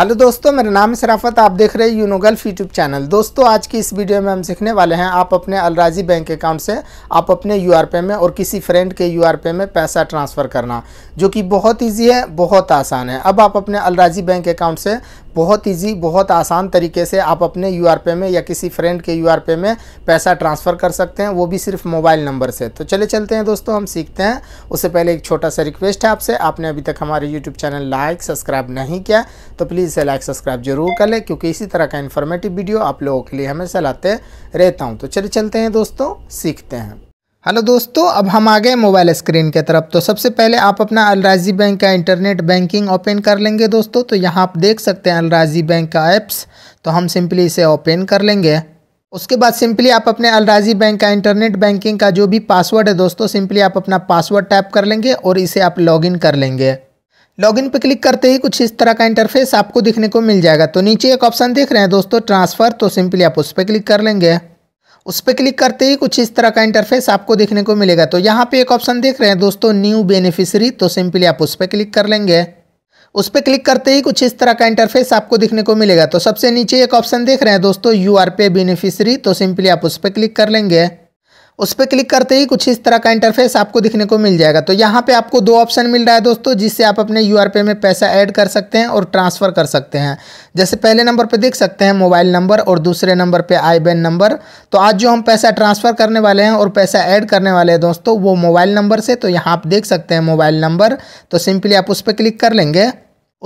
Hello दोस्तों मेरा नाम है शराफत आप देख रहे हैं यूनोगल्फ यूट्यूब चैनल दोस्तों आज की इस वीडियो में हम सीखने वाले हैं आप अपने अलराजी बैंक अकाउंट से आप अपने यू में और किसी फ्रेंड के यू में पैसा ट्रांसफ़र करना जो कि बहुत ईजी है बहुत आसान है अब आप अपने अलराजी बैंक अकाउंट से बहुत इजी बहुत आसान तरीके से आप अपने यू में या किसी फ्रेंड के यू में पैसा ट्रांसफ़र कर सकते हैं वो भी सिर्फ मोबाइल नंबर से तो चले चलते हैं दोस्तों हम सीखते हैं उससे पहले एक छोटा सा रिक्वेस्ट है आपसे आपने अभी तक हमारे यूट्यूब चैनल लाइक सब्सक्राइब नहीं किया तो प्लीज़ इसे लाइक सब्सक्राइब जरूर कर लें क्योंकि इसी तरह का इन्फॉर्मेटिव वीडियो आप लोगों के लिए हमेशा लाते रहता हूँ तो चले चलते हैं दोस्तों सीखते हैं हेलो दोस्तों अब हम आ गए मोबाइल स्क्रीन के तरफ तो सबसे पहले आप अपना अलराजी बैंक का इंटरनेट बैंकिंग ओपन कर लेंगे दोस्तों तो यहाँ आप देख सकते हैं अलराजी बैंक का ऐप्स तो हम सिंपली इसे ओपन कर लेंगे उसके बाद सिंपली आप अपने अलराजी बैंक का इंटरनेट बैंकिंग का जो भी पासवर्ड है दोस्तों सिंपली आप अपना पासवर्ड टाइप कर लेंगे और इसे आप लॉगिन कर लेंगे लॉगिन पर क्लिक करते ही कुछ इस तरह का इंटरफेस आपको दिखने को मिल जाएगा तो नीचे एक ऑप्शन देख रहे हैं दोस्तों ट्रांसफ़र तो सिंपली आप उस पर क्लिक कर लेंगे उस पर क्लिक करते ही कुछ इस तरह का इंटरफेस आपको देखने को मिलेगा तो यहाँ पे एक ऑप्शन देख रहे हैं दोस्तों न्यू बेनिफिशरी तो सिंपली आप उस पर क्लिक कर लेंगे उस पर क्लिक करते ही कुछ इस तरह का इंटरफेस आपको देखने को मिलेगा तो सबसे नीचे एक ऑप्शन देख रहे हैं दोस्तों यू आर पे बेनिफिशरी तो सिंपली आप उस पर क्लिक कर लेंगे उस पर क्लिक करते ही कुछ इस तरह का इंटरफेस आपको दिखने को मिल जाएगा तो यहाँ पे आपको दो ऑप्शन मिल रहा है दोस्तों जिससे आप अपने यू पे में पैसा ऐड कर सकते हैं और ट्रांसफ़र कर सकते हैं जैसे पहले नंबर पे देख सकते हैं मोबाइल नंबर और दूसरे नंबर पे आई बैन नंबर तो आज जो हम पैसा ट्रांसफ़र करने वाले हैं और पैसा ऐड करने वाले हैं दोस्तों वो मोबाइल नंबर से तो यहाँ आप देख सकते हैं मोबाइल नंबर तो सिंपली आप उस पर क्लिक कर लेंगे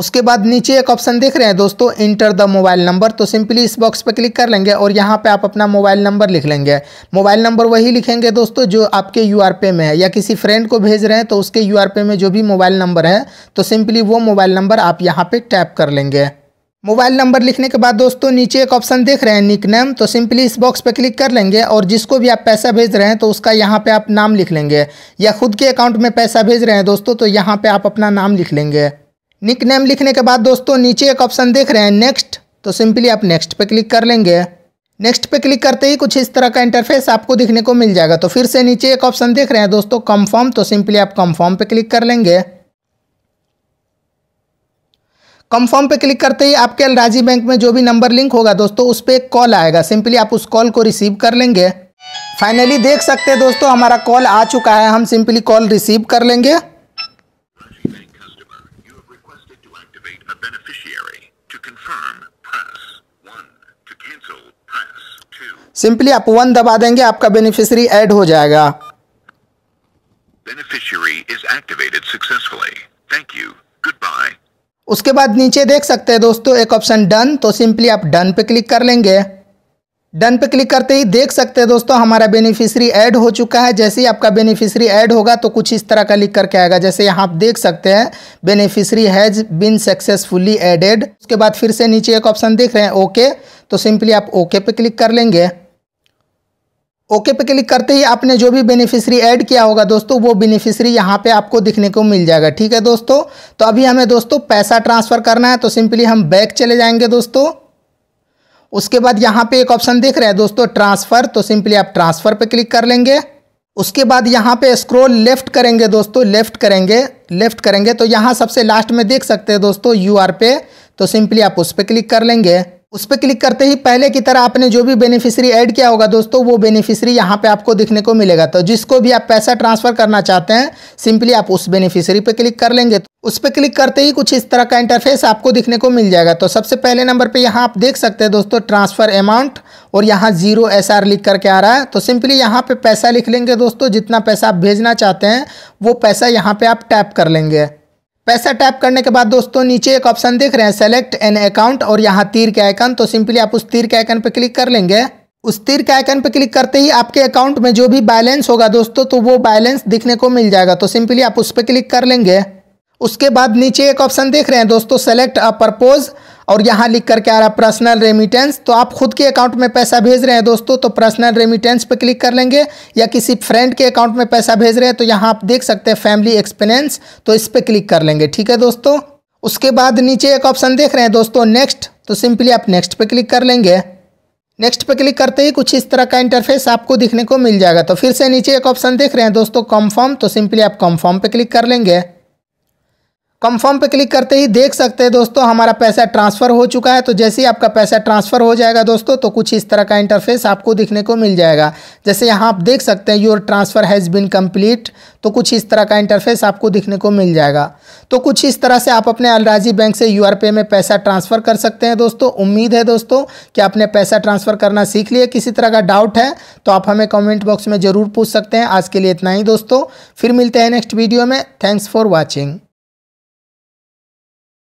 उसके बाद नीचे एक ऑप्शन देख रहे हैं दोस्तों इंटर द मोबाइल नंबर तो सिंपली इस बॉक्स पर क्लिक कर लेंगे और यहाँ पे आप अपना मोबाइल नंबर लिख लेंगे मोबाइल नंबर वही लिखेंगे दोस्तों जो आपके यू आर पे में है या किसी फ्रेंड को भेज रहे हैं तो उसके यू आर पे में जो भी मोबाइल नंबर है तो सिंपली वो मोबाइल नंबर आप यहाँ पर टैप कर लेंगे मोबाइल नंबर लिखने के बाद दोस्तों नीचे एक ऑप्शन देख रहे हैं निक नेम तो सिंपली इस बॉक्स पर क्लिक कर लेंगे और जिसको भी आप पैसा भेज रहे हैं तो उसका यहाँ पे आप नाम लिख लेंगे या खुद के अकाउंट में पैसा भेज रहे हैं दोस्तों तो यहाँ पे आप अपना नाम लिख लेंगे निक नेम लिखने के बाद दोस्तों नीचे एक ऑप्शन देख रहे हैं नेक्स्ट तो सिंपली आप नेक्स्ट पे क्लिक कर लेंगे नेक्स्ट पे क्लिक करते ही कुछ इस तरह का इंटरफेस आपको दिखने को मिल जाएगा तो फिर से नीचे एक ऑप्शन देख रहे हैं दोस्तों कंफर्म तो सिंपली आप कंफर्म पे क्लिक कर लेंगे कंफर्म पे क्लिक करते ही आपके अलराजी बैंक में जो भी नंबर लिंक होगा दोस्तों उस पर एक कॉल आएगा सिंपली आप उस कॉल को रिसीव कर लेंगे फाइनली देख सकते हैं दोस्तों हमारा कॉल आ चुका है हम सिंपली कॉल रिसीव कर लेंगे confirm, press To cancel, press 2. Simply आप वन दबा देंगे आपका बेनिफिशियरी ऐड हो जाएगा beneficiary activated successfully thank you goodbye उसके बाद नीचे देख सकते हैं दोस्तों एक ऑप्शन डन तो सिंपली आप डन पे क्लिक कर लेंगे डन पे क्लिक करते ही देख सकते हैं दोस्तों हमारा बेनिफिशियरी ऐड हो चुका है जैसे ही आपका बेनिफिशियरी ऐड होगा तो कुछ इस तरह का लिख करके आएगा जैसे यहाँ आप देख सकते हैं beneficiary has been successfully added उसके बाद फिर से नीचे एक ऑप्शन देख रहे हैं ओके तो सिंपली आप ओके पे क्लिक कर लेंगे ओके पे क्लिक करते ही आपने जो भी बेनिफिशियरी ऐड किया होगा दोस्तों वो बेनिफिशियरी यहाँ पे आपको दिखने को मिल जाएगा ठीक है दोस्तों तो अभी हमें दोस्तों पैसा ट्रांसफ़र करना है तो सिंपली हम बैक चले जाएंगे दोस्तों उसके बाद यहाँ पे एक ऑप्शन देख रहे हैं दोस्तों ट्रांसफ़र तो सिंपली आप ट्रांसफ़र पे क्लिक कर लेंगे उसके बाद यहाँ पे स्क्रॉल लेफ़्ट करेंगे दोस्तों लेफ़्ट करेंगे लेफ़्ट करेंगे तो यहाँ सबसे लास्ट में देख सकते हैं दोस्तों यू आर पे तो सिंपली आप उस पर क्लिक कर लेंगे उस पर क्लिक करते ही पहले की तरह आपने जो भी बेनिफिशरी ऐड किया होगा दोस्तों वो बेनिफिशरी यहाँ पे आपको दिखने को मिलेगा तो जिसको भी आप पैसा ट्रांसफ़र करना चाहते हैं सिंपली आप उस बेनिफिशरी पे क्लिक कर लेंगे तो उस पर क्लिक करते ही कुछ इस तरह का इंटरफेस आपको दिखने को मिल जाएगा तो सबसे पहले नंबर पर यहाँ आप देख सकते हैं दोस्तों ट्रांसफ़र अमाउंट और यहाँ जीरो एस लिख करके आ रहा है तो सिंपली यहाँ पर पैसा लिख लेंगे दोस्तों जितना पैसा आप भेजना चाहते हैं वो पैसा यहाँ पर आप टैप कर लेंगे पैसा टैप करने के बाद दोस्तों नीचे एक ऑप्शन देख रहे हैं सेलेक्ट एन अकाउंट और यहाँ तीर के आइकन तो सिंपली आप उस तीर के आइकन पर क्लिक कर लेंगे उस तीर के आइकन पर क्लिक करते ही आपके अकाउंट में जो भी बैलेंस होगा दोस्तों तो वो बैलेंस दिखने को मिल जाएगा तो सिंपली आप उस पर क्लिक कर लेंगे उसके बाद नीचे एक ऑप्शन देख रहे हैं दोस्तों सेलेक्ट अ परपोज़ और यहाँ लिख करके आ रहा पर्सनल रेमिटेंस तो आप खुद के अकाउंट में पैसा भेज रहे हैं दोस्तों तो पर्सनल रेमिटेंस पे क्लिक कर लेंगे या किसी फ्रेंड के अकाउंट में पैसा भेज रहे हैं तो यहाँ आप देख सकते हैं फैमिली एक्सपीरियंस तो इस पर क्लिक कर लेंगे ठीक है दोस्तों उसके बाद नीचे एक ऑप्शन देख रहे हैं दोस्तों नेक्स्ट तो सिंपली आप नेक्स्ट पर क्लिक कर लेंगे नेक्स्ट पे क्लिक करते ही कुछ इस तरह का इंटरफेस आपको दिखने को मिल जाएगा तो फिर से नीचे एक ऑप्शन देख रहे हैं दोस्तों कॉम्फॉर्म तो सिंपली आप कॉम्फॉर्म पे क्लिक कर लेंगे कंफर्म पे क्लिक करते ही देख सकते हैं दोस्तों हमारा पैसा ट्रांसफ़र हो चुका है तो जैसे ही आपका पैसा ट्रांसफ़र हो जाएगा दोस्तों तो कुछ इस तरह का इंटरफेस आपको दिखने को मिल जाएगा जैसे यहाँ आप देख सकते हैं your transfer has been complete तो कुछ इस तरह का इंटरफेस आपको दिखने को मिल जाएगा तो कुछ इस तरह से आप अपने अलराजी बैंक से यू पे में पैसा ट्रांसफ़र कर सकते हैं दोस्तों उम्मीद है दोस्तों कि आपने पैसा ट्रांसफ़र करना सीख लिया किसी तरह का डाउट है तो आप हमें कॉमेंट बॉक्स में ज़रूर पूछ सकते हैं आज के लिए इतना ही दोस्तों फिर मिलते हैं नेक्स्ट वीडियो में थैंक्स फॉर वॉचिंग